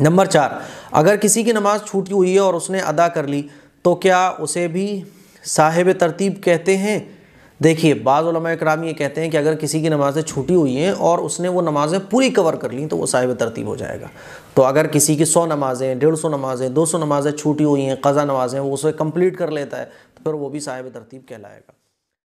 number चार अगर किसी की नमाज़ छूटी हुई है और उसने अदा कर ली तो क्या उसे भी साहिब तरतीब कहते हैं देखिए बाज़ कराम ये कहते हैं कि अगर किसी की नमाज़ें छूटी हुई हैं और उसने वो नमाज़ें पूरी कवर कर ली तो वो साहिब तरतीब हो जाएगा तो अगर किसी की सौ नमाज़ें डेढ़ सौ नमाज़ें दो सौ नमाज़ें छूटी हुई हैं कज़ा नमाज़ें वो उसे कम्प्लीट कर लेता है तो फिर वो भी साहिब तरतीब कहलाएगा